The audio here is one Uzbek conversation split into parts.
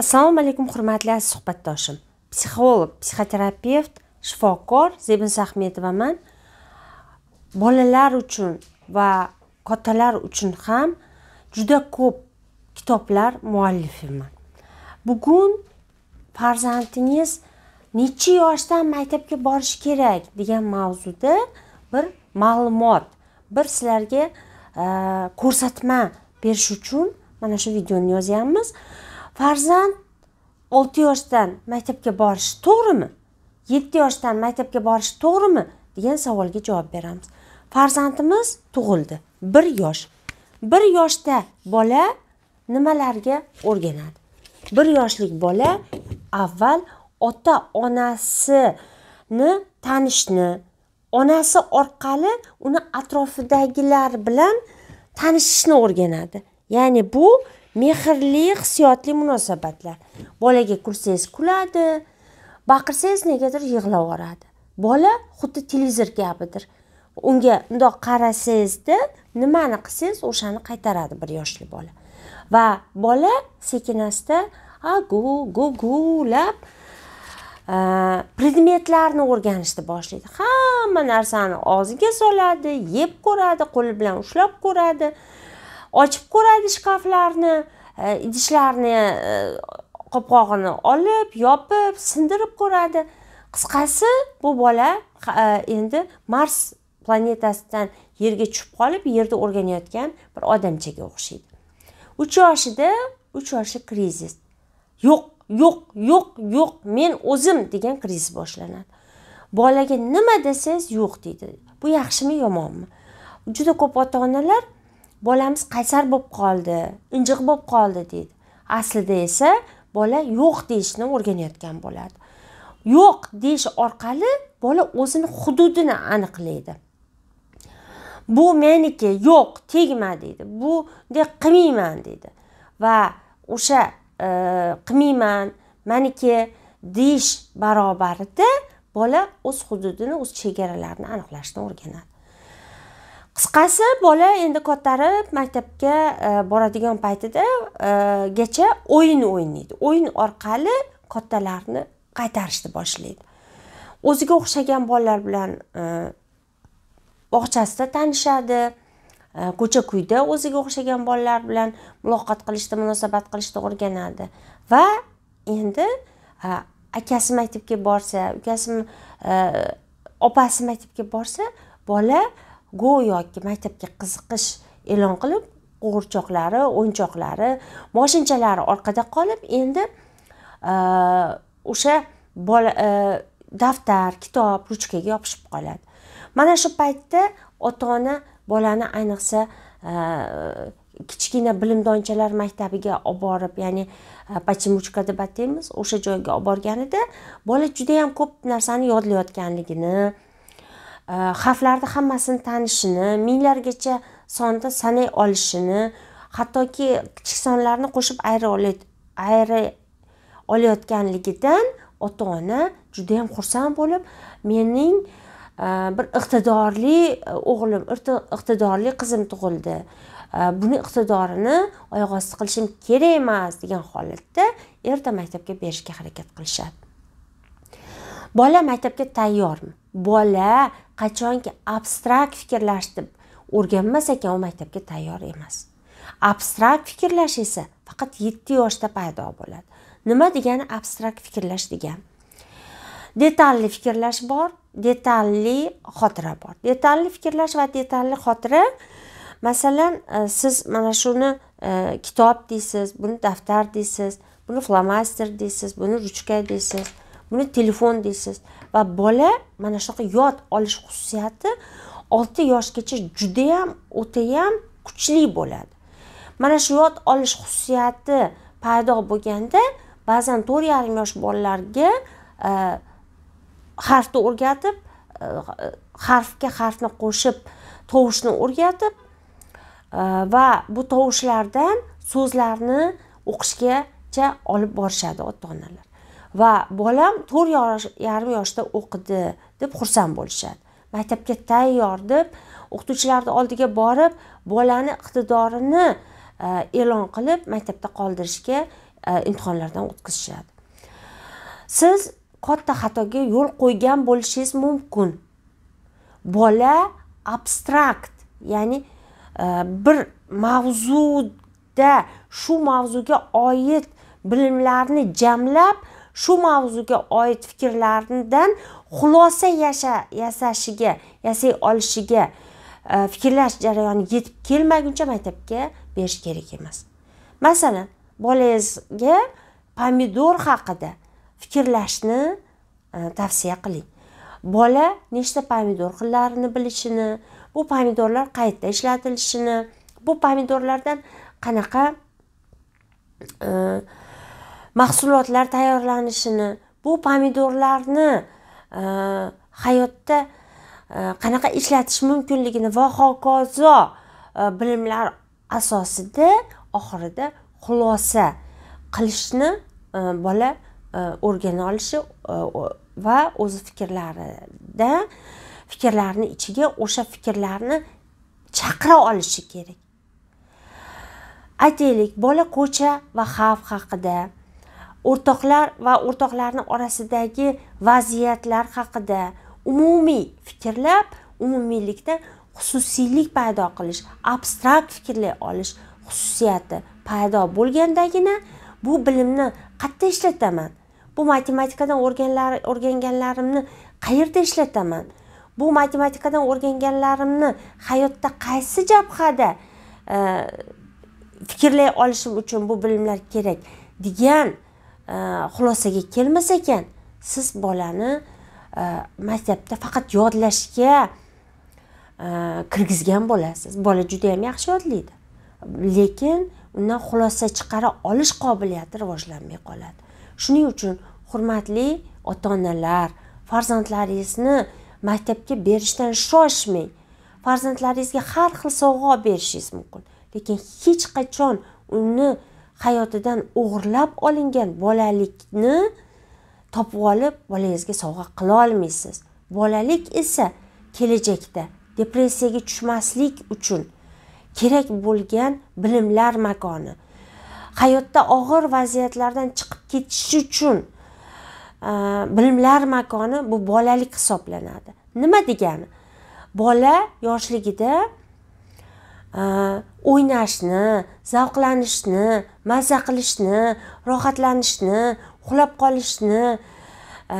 assalomu alaykum hurmatli aziz suhbatdoshim psixolog psixoterapevt shifokor zebin sahmetova bolalar uchun va kattalar uchun ham juda ko'p kitoblar muallifiman bugun farzandingiz necha yoshdan maktabga borishi kerak degan mavzuda bir ma'lumot bir sizlarga e, ko'rsatma berish uchun mana shu videoni yozyapmiz farzand olti yoshdan maktabga borishi to'g'rimi yetti yoshdan maktabga borishi to'g'rimi degan savolga javob beramiz farzandimiz tug'ildi bir yosh bir yoshda bola nimalarga o'rganadi bir yoshlik bola avval ota onasini tanishni onasi orqali uni atrofidagilar bilan tanishishni o'rganadi ya'ni bu mehrli hissiyotli munosabatlar bolaga kulsangiz kuladi baqirsangiz negadir yig'lab bola xuddi televizor kabidir unga mundoq qarasangizda nimani qilsangiz o'shani qaytaradi bir yoshli bola va bola sekin asta agu gu gulab e, predmetlarni o'rganishni boshlaydi hamma narsani og'ziga soladi yeb ko'radi qo'li bilan ushlab ko'radi ochib ko'radi shkaflarni e, idishlarni e, qopqog'ini olib yopib sindirib ko'radi qisqasi bu bola e, endi mars planetasidan yerga tushib qolib yerda o'rganayotgan bir odamchaga o'xshaydi uch yoshida uch yoshda krizis yo'q yo'q yo'q yo'q men o'zim degan krizis boshlanadi bolaga nima desangiz yo'q deydi bu yaxshimi yomonmi juda ko'p ota onalar bolamiz qaysar bo'lib qoldi injiq bo'lib qoldi deydi aslida esa bola yo'q deyishni o'rganayotgan bo'ladi yo'q deyish orqali bola o'zini hududini aniqlaydi bu meniki yo'q tegma deydi bunday qilmayman deydi va o'sha e, qilmayman maniki deyish barobarida bola o'z hududini o'z chegaralarini aniqlashni o'rganadi qisqasi bola endi ko'tarib maktabga e, boradigan paytida e, gacha o'yin o'ynaydi o'yin orqali kattalarni qaytarishni boshlaydi o'ziga o'xshagan bolalar bilan e, bog'chasida tanishadi ko'cha kuyda o'ziga o'xshagan bolalar bilan muloqot qilishni munosabat qilishni o'rganadi va endi akasi maktabga borsa ukasi opasi maktabga borsa bola go'yoki maktabga qiziqish e'lon qilib qo'g'irchoqlari o'yinchoqlari moshinchalari orqada qolib endi e, o'sha bola e, daftar kitob ruchkaga yopishib qoladi mana shu paytda ota ona bolani ayniqsa e, kichkina bilimdonchalar maktabiga olib borib ya'ni почемучка deb ataymiz o'sha joyga olib borganida bola judayam ko'p narsani yodlayotganligini Э, xavflarni hammasini tanishini minglargacha sonda sanay olishini hattoki kichik sonlarni qo'shib ayra olayotganligidan ota ona judayam xursand bo'lib mening e, bir iqtidorli e, o'g'lim iqtidorli qizim tug'ildi e, buni iqtidorini oyoq osti qilishim kerak emas degan holatda erta maktabga berishga harakat qilishadi bola maktabga tayyormi bola qachonki abstrakt fikrlashni o'rganmas ekan u maktabga tayyor emas abstrakt fikrlash esa faqat yetti yoshda paydo bo'ladi nima degani abstrakt fikrlash degan detalli fikrlash bor detalli xotira bor detalli fikrlash va detalli xotira masalan e, siz mana shuni e, kitob deysiz buni daftar deysiz buni flomaster deysiz buni ruchka deysiz buni telefon deysiz va bola mana shunaqa yod olish xususiyati olti yoshgacha judayam o'tayam kuchli bo'ladi mana shu yod olish xususiyati paydo bo'lganda ba'zan to'rt yarim yosh bolalarga e, harfni o'rgatib e, harfga harfni qo'shib tovushni o'rgatib e, va bu tovushlardan so'zlarni o'qishgacha olib borishadi ota onalar va bolam to'rt yarim yoshda o'qidi deb xursand bo'lishadi maktabga tayyor deb o'qituvchilarni oldiga borib bolani iqtidorini e, e'lon qilib maktabda qoldirishga e, imtihonlardan o'tkazishadi siz katta xatoga yo'l qo'ygan bo'lishingiz mumkin bola abstrakt ya'ni e, bir mavzuda shu mavzuga oid bilimlarni jamlab shu mavzuga oid fikrlardan xulosa yasha yasashiga yasay olishiga e, fikrlash jarayoni yetib kelmaguncha maktabga berish kerak emas masalan bolangizga pomidor haqida fikrlashni e, tavsiya qiling bola nechta pomidor xillarini bilishini bu pomidorlar qayerda ishlatilishini bu pomidorlardan qanaqa e, mahsulotlar tayyorlanishini bu pomidorlarni e, hayotda e, qanaqa ishlatish mumkinligini va hokazo e, bilimlar asosida oxirida xulosa qilishni bola o'rgana olishi va o'zi fikrlarida fikrlarni ichiga o'sha fikrlarni chaqira olishi kerak aytaylik bola ko'cha va xavf haqida o'rtoqlar va o'rtoqlarni orasidagi vaziyatlar haqida umumiy fikrlab umumiylikda xususiylik paydo qilish abstrakt fikrlay olish xususiyati paydo bo'lgandagina bu bilimni qayerda ishlataman bu matematikadan o'rganganlarimni qayerda ishlataman bu matematikadan o'rganganlarimni hayotda qaysi jabhada e, fikrlay olishim uchun bu bilimlar kerak degan Э, xulosaga kelmas ekan siz bolani э, maktabda faqat yodlashga э, kirgizgan bo'lasiz bola juda yam yaxshi yodlaydi lekin undan xulosa chiqara olish qobiliyati rivojlanmay qoladi shuning uchun hurmatli ota onalar farzandlaringizni maktabga berishdan shoshmang farzandlaringizga har xil sovg'a berishingiz mumkin lekin hech qachon uni hayotidan o'g'irlab olingan bolalikni topib olib bolangizga sovg'a qila olmaysiz bolalik esa kelajakda depressiyaga tushmaslik uchun kerak bo'lgan bilimlar makoni hayotda og'ir vaziyatlardan chiqib ketish uchun bilimlar makoni bu bolalik hisoblanadi nima degani bola yoshligida o'ynashni zavqlanishni maza qilishni rohatlanishni uxlab qolishni e,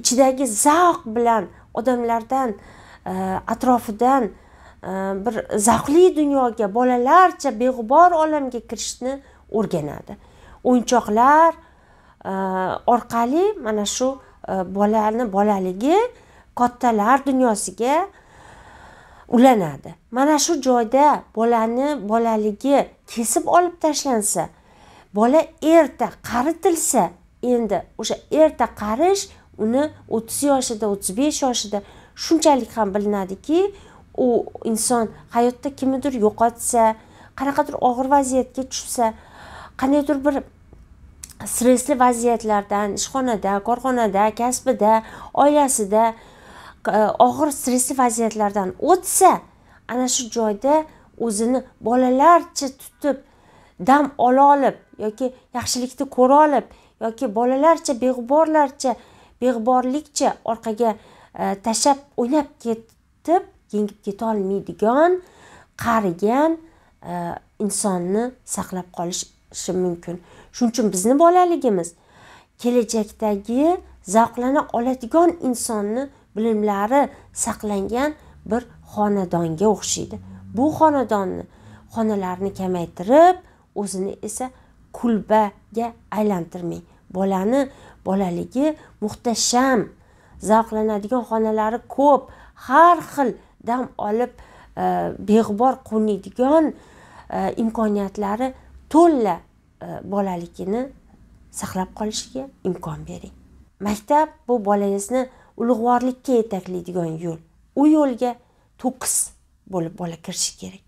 ichidagi zavq bilan odamlardan e, atrofidan e, bir zavqli dunyoga bolalarcha beg'ubor olamga kirishni o'rganadi o'yinchoqlar orqali mana shu bolani bolaligi kattalar dunyosiga ulanadi mana shu joyda bolani bolaligi kesib olib tashlansa bola erta qaritilsa endi o'sha erta qarish uni o'ttiz yoshida o'ttiz besh yoshida shunchalik ham bilinadiki u inson hayotda kimnidir yo'qotsa qanaqadir og'ir vaziyatga tushsa qandaydir bir stressli vaziyatlardan ishxonada korxonada kasbida oilasida E, og'ir stressli vaziyatlardan o'tsa ana shu joyda o'zini bolalarcha tutib dam ola olib yoki yaxshilikni ko'ra olib yoki bolalarcha beg'uborlarcha beg'uborlikcha orqaga e, tashlab o'ynab ketib yengib ketolmaydigan qarigan e, insonni saqlab qolishi mumkin shuning uchun bizni bolaligimiz kelajakdagi zavqlana oladigan insonni bilimlari saqlangan bir xonadonga o'xshaydi bu xonadonni xonalarni kamaytirib o'zini esa kulbaga aylantirmang bolani bolaligi muhtasham zavqlanadigan xonalari ko'p har xil dam olib e, beg'ubor qo'niydigan e, imkoniyatlari to'la e, bolaligini saqlab qolishiga imkon bering maktab bu bolangizni ulug'vorlikka yetaklaydigan yo'l u yo'lga to'kis bo'lib bola kirishi kerak